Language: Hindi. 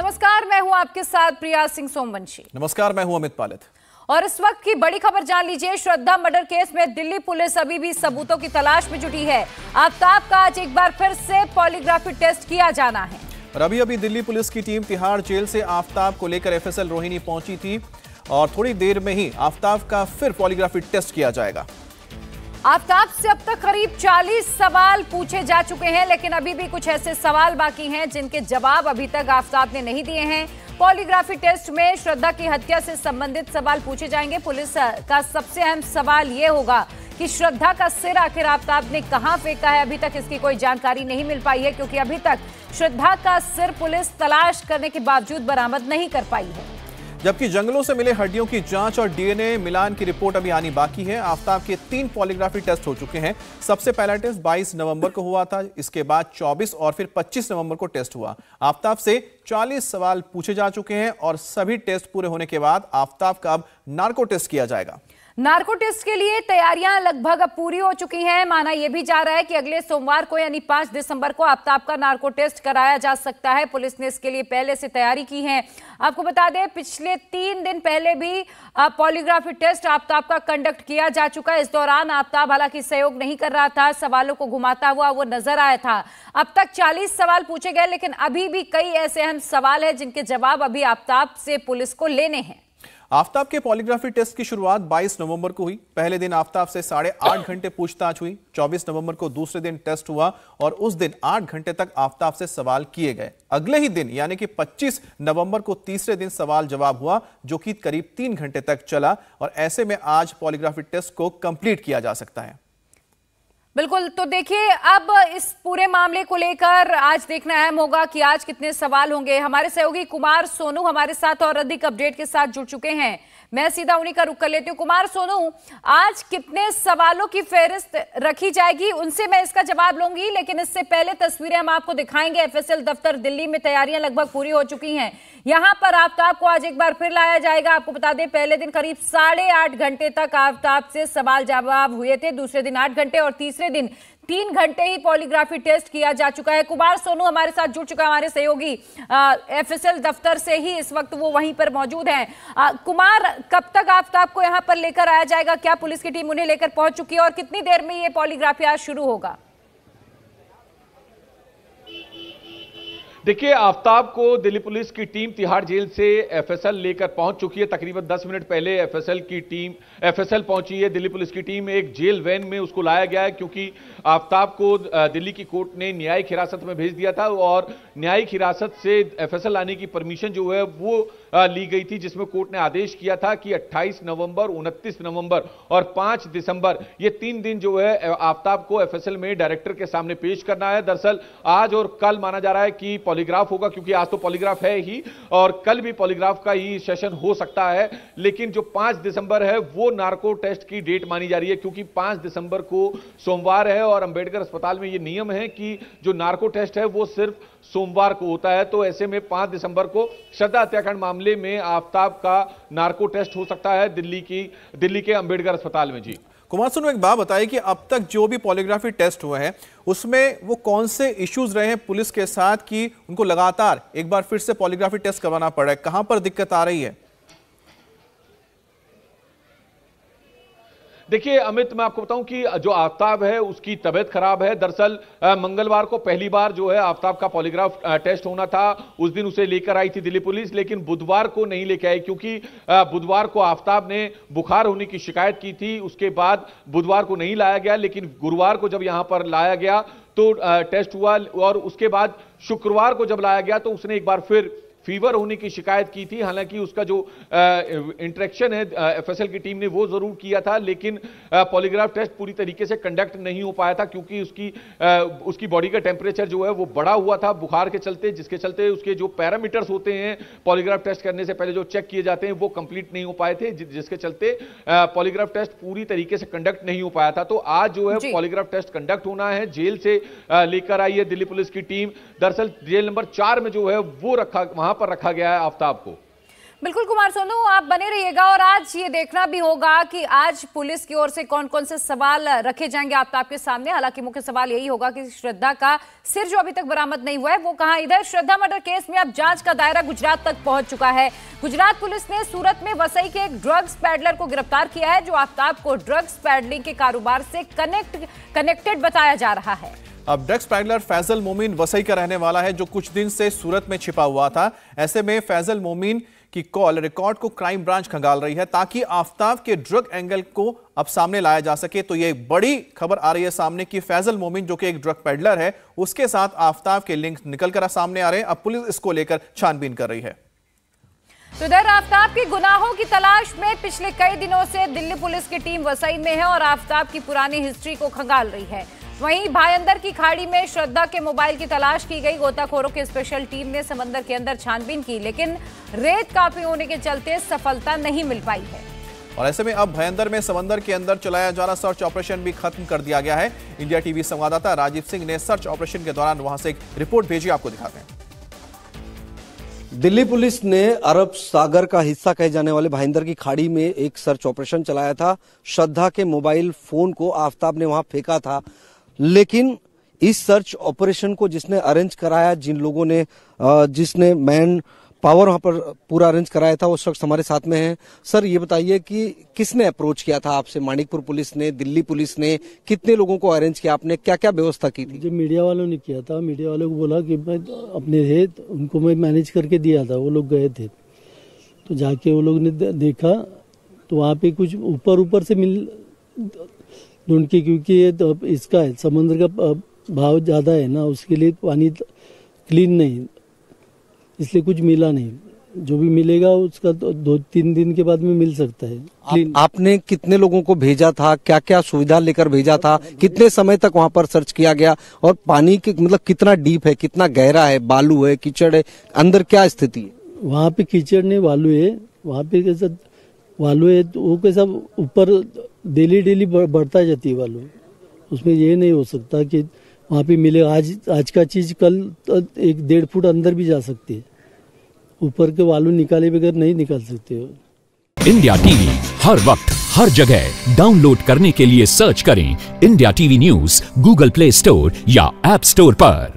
नमस्कार मैं हूं आपके साथ प्रिया सिंह सोमवंशी नमस्कार मैं हूं अमित पालित और इस वक्त की बड़ी खबर जान लीजिए श्रद्धा मर्डर केस में दिल्ली पुलिस अभी भी सबूतों की तलाश में जुटी है आफ्ताब का आज एक बार फिर से पॉलीग्राफी टेस्ट किया जाना है और अभी अभी दिल्ली पुलिस की टीम तिहाड़ जेल से आफ्ताब को लेकर एफ रोहिणी पहुंची थी और थोड़ी देर में ही आफ्ताब का फिर पॉलीग्राफी टेस्ट किया जाएगा आफ्ताब से अब तक करीब 40 सवाल पूछे जा चुके हैं लेकिन अभी भी कुछ ऐसे सवाल बाकी हैं जिनके जवाब अभी तक आफ्ताब ने नहीं दिए हैं पॉलीग्राफी टेस्ट में श्रद्धा की हत्या से संबंधित सवाल पूछे जाएंगे पुलिस का सबसे अहम सवाल ये होगा कि श्रद्धा का सिर आखिर आफ्ताब ने कहां फेंका है अभी तक इसकी कोई जानकारी नहीं मिल पाई है क्योंकि अभी तक श्रद्धा का सिर पुलिस तलाश करने के बावजूद बरामद नहीं कर पाई है जबकि जंगलों से मिले हड्डियों की जांच और डीएनए मिलान की रिपोर्ट अभी आनी बाकी है आफ्ताब के तीन पॉलीग्राफी टेस्ट हो चुके हैं सबसे पहला टेस्ट 22 नवंबर को हुआ था इसके बाद 24 और फिर 25 नवंबर को टेस्ट हुआ आफ्ताब से 40 सवाल पूछे जा चुके हैं और सभी टेस्ट पूरे होने के बाद आफ्ताब का अब नार्को टेस्ट किया जाएगा नार्को टेस्ट के लिए तैयारियां लगभग अब पूरी हो चुकी हैं माना यह भी जा रहा है कि अगले सोमवार को यानी 5 दिसंबर को आफ्ताब का नार्को टेस्ट कराया जा सकता है पुलिस ने इसके लिए पहले से तैयारी की है आपको बता दें पिछले तीन दिन पहले भी पॉलीग्राफी टेस्ट आफ्ताब का कंडक्ट किया जा चुका है इस दौरान आफ्ताब हालांकि सहयोग नहीं कर रहा था सवालों को घुमाता हुआ वो नजर आया था अब तक चालीस सवाल पूछे गए लेकिन अभी भी कई ऐसे अहम सवाल है जिनके जवाब अभी आफ्ताब से पुलिस को लेने हैं आफ्ताब के पॉलीग्राफी टेस्ट की शुरुआत 22 नवंबर को हुई पहले दिन आफ्ताब से साढ़े आठ घंटे पूछताछ हुई 24 नवंबर को दूसरे दिन टेस्ट हुआ और उस दिन आठ घंटे तक आफ्ताब से सवाल किए गए अगले ही दिन यानी कि 25 नवंबर को तीसरे दिन सवाल जवाब हुआ जो कि करीब तीन घंटे तक चला और ऐसे में आज पॉलीग्राफी टेस्ट को कंप्लीट किया जा सकता है बिल्कुल तो देखिए अब इस पूरे मामले को लेकर आज देखना अहम होगा कि आज कितने सवाल होंगे हमारे सहयोगी कुमार सोनू हमारे साथ और अधिक अपडेट के साथ जुड़ चुके हैं मैं सीधा उन्हीं का रुख कर लेती हूँ कुमार सोनू आज कितने सवालों की फेहरिस्त रखी जाएगी उनसे मैं इसका जवाब लूंगी लेकिन इससे पहले तस्वीरें हम आपको दिखाएंगे एफएसएल दफ्तर दिल्ली में तैयारियां लगभग पूरी हो चुकी हैं यहां पर आफ्ताब को आज एक बार फिर लाया जाएगा आपको बता दें पहले दिन करीब साढ़े आठ घंटे तक आफ्ताब से सवाल जवाब हुए थे दूसरे दिन आठ घंटे और तीसरे दिन तीन घंटे ही पॉलीग्राफी टेस्ट किया जा चुका है कुमार सोनू हमारे साथ जुड़ चुका है हमारे सहयोगी एफएसएल दफ्तर से ही इस वक्त वो वहीं पर मौजूद हैं कुमार कब तक आफ्ताब को यहाँ पर लेकर आया जाएगा क्या पुलिस की टीम उन्हें लेकर पहुंच चुकी है और कितनी देर में ये पॉलीग्राफी आज शुरू होगा देखिए आफ्ताब को दिल्ली पुलिस की टीम तिहाड़ जेल से एफएसएल लेकर पहुंच चुकी है तकरीबन 10 मिनट पहले एफएसएल की टीम एफएसएल पहुंची है दिल्ली पुलिस की टीम एक जेल वैन में उसको लाया गया है क्योंकि आफ्ताब को दिल्ली की कोर्ट ने न्यायिक हिरासत में भेज दिया था और न्यायिक हिरासत से एफएसएल आने की परमिशन जो है वो ली गई थी जिसमें कोर्ट ने आदेश किया था कि 28 नवंबर 29 नवंबर और 5 दिसंबर ये तीन दिन जो है आफ्ताब को एफएसएल में डायरेक्टर के सामने पेश करना है दरअसल आज और कल माना जा रहा है कि पॉलीग्राफ होगा क्योंकि आज तो पॉलीग्राफ है ही और कल भी पॉलीग्राफ का ही सेशन हो सकता है लेकिन जो पांच दिसंबर है वो नार्को टेस्ट की डेट मानी जा रही है क्योंकि पांच दिसंबर को सोमवार है और अंबेडकर अस्पताल में ये नियम है कि जो नार्को टेस्ट है वो सिर्फ सोमवार को होता है तो ऐसे में पांच दिसंबर को श्रद्धा हत्याकांड मामले में आफ्ताब का नार्को टेस्ट हो सकता है दिल्ली की दिल्ली के अंबेडकर अस्पताल में जी कुमार सुनो एक बात बताइए कि अब तक जो भी पॉलीग्राफी टेस्ट हुए हैं उसमें वो कौन से इश्यूज रहे हैं पुलिस के साथ कि उनको लगातार एक बार फिर से पॉलीग्राफी टेस्ट करवाना पड़ा है कहाँ पर दिक्कत आ रही है देखिए अमित मैं आपको बताऊं कि जो आफ्ताब है उसकी तबीयत खराब है दरअसल मंगलवार को पहली बार जो है आफ्ताब का पॉलीग्राफ टेस्ट होना था उस दिन उसे लेकर आई थी दिल्ली पुलिस लेकिन बुधवार को नहीं लेकर आई क्योंकि बुधवार को आफ्ताब ने बुखार होने की शिकायत की थी उसके बाद बुधवार को नहीं लाया गया लेकिन गुरुवार को जब यहां पर लाया गया तो टेस्ट हुआ और उसके बाद शुक्रवार को जब लाया गया तो उसने एक बार फिर फीवर होने की शिकायत की थी हालांकि उसका जो इंट्रेक्शन है एफएसएल की टीम ने वो जरूर किया था लेकिन पॉलीग्राफ टेस्ट पूरी तरीके से कंडक्ट नहीं हो पाया था क्योंकि उसकी आ, उसकी बॉडी का टेम्परेचर जो है वो बढ़ा हुआ था बुखार के चलते जिसके चलते उसके जो पैरामीटर्स होते हैं पॉलीग्राफ टेस्ट करने से पहले जो चेक किए जाते हैं वो कंप्लीट नहीं हो पाए थे जिसके चलते पॉलीग्राफ टेस्ट पूरी तरीके से कंडक्ट नहीं हो पाया था तो आज जो है पॉलीग्राफ टेस्ट कंडक्ट होना है जेल से लेकर आई है दिल्ली पुलिस की टीम दरअसल जेल नंबर चार में जो है वो रखा वहां पर रखा गया है आफ्ताब को बिल्कुल कुमार सोनू आप बने रहिएगा और आज ये देखना भी होगा कि आज पुलिस की ओर से कौन कौन से सवाल रखे जाएंगे आफ्ताब आपके सामने हालांकि मुख्य सवाल यही होगा कि श्रद्धा का सिर जो अभी तक बरामद नहीं हुआ है वो कहा इधर श्रद्धा मर्डर केस में अब जांच का दायरा गुजरात तक पहुंच चुका है गुजरात पुलिस ने सूरत में वसई के एक ड्रग्स पैडलर को गिरफ्तार किया है जो आफ्ताब को ड्रग्स पैडलिंग के कारोबार से कनेक्ट कनेक्टेड बताया जा रहा है अब ड्रग्स पैडलर फैजल मोमिन वसई का रहने वाला है जो कुछ दिन से सूरत में छिपा हुआ था ऐसे में फैजल मोमिन की कॉल रिकॉर्ड को क्राइम ब्रांच खंगाल रही है ताकि आफ्ताब के ड्रग एंगल को अब सामने लाया जा सके तो ये बड़ी खबर आ रही है सामने कि फैजल मोमिन जो कि एक ड्रग पेडलर है उसके साथ आफ्ताब के लिंक निकल कर सामने आ रहे हैं अब पुलिस इसको लेकर छानबीन कर रही है तो इधर आफ्ताब के गुनाहों की तलाश में पिछले कई दिनों से दिल्ली पुलिस की टीम वसई में है और आफ्ताब की पुरानी हिस्ट्री को खंगाल रही है वहीं भाईंदर की खाड़ी में श्रद्धा के मोबाइल की तलाश की गई गोताखोरों की स्पेशल टीम ने समंदर के अंदर छानबीन की लेकिन रेत काफी होने के चलते सफलता नहीं मिल पाई है और ऐसे में अब भयंदर में समंदर के अंदर चलाया जा रहा सर्च ऑपरेशन भी खत्म कर दिया गया है इंडिया टीवी संवाददाता राजीव सिंह ने सर्च ऑपरेशन के दौरान वहां से एक रिपोर्ट भेजी आपको दिखाते हैं दिल्ली पुलिस ने अरब सागर का हिस्सा कहे जाने वाले भाईंदर की खाड़ी में एक सर्च ऑपरेशन चलाया था श्रद्धा के मोबाइल फोन को आफ्ताब ने वहां फेंका था लेकिन इस सर्च ऑपरेशन को जिसने अरेंज कराया जिन लोगों ने जिसने मैन पावर वहां पर पूरा अरेंज कराया था वो शख्स हमारे साथ में है सर ये बताइए कि किसने अप्रोच किया था आपसे मानिकपुर पुलिस ने दिल्ली पुलिस ने कितने लोगों को अरेंज किया आपने क्या क्या व्यवस्था की थी जो मीडिया वालों ने किया था मीडिया वालों को बोला कि मैं अपने थे उनको मैं मैनेज करके दिया था वो लोग गए थे तो जाके वो लोग ने देखा तो वहाँ पे कुछ ऊपर ऊपर से मिल ढूंढ के क्योंकि ये तो इसका है समुद्र का भाव ज़्यादा है ना उसके लिए पानी क्लीन नहीं इसलिए कुछ मिला नहीं जो भी मिलेगा उसका तो दो तीन दिन के बाद में मिल सकता है आ, आपने कितने लोगों को भेजा था क्या क्या सुविधा लेकर भेजा था कितने समय तक वहाँ पर सर्च किया गया और पानी के मतलब कितना डीप है कितना गहरा है बालू है कीचड़ है अंदर क्या स्थिति है वहाँ पे कीचड़ नहीं बालू है वहाँ पे कैसा बालू है तो वो कैसा ऊपर डेली डेली बढ़ता जाती है वालों उसमें ये नहीं हो सकता कि वहाँ पे मिले आज आज का चीज़ कल तो एक डेढ़ फुट अंदर भी जा सकती है ऊपर के वालू निकाले बगैर नहीं निकाल सकते हो इंडिया टीवी हर वक्त हर जगह डाउनलोड करने के लिए सर्च करें India TV news Google Play Store या एप स्टोर पर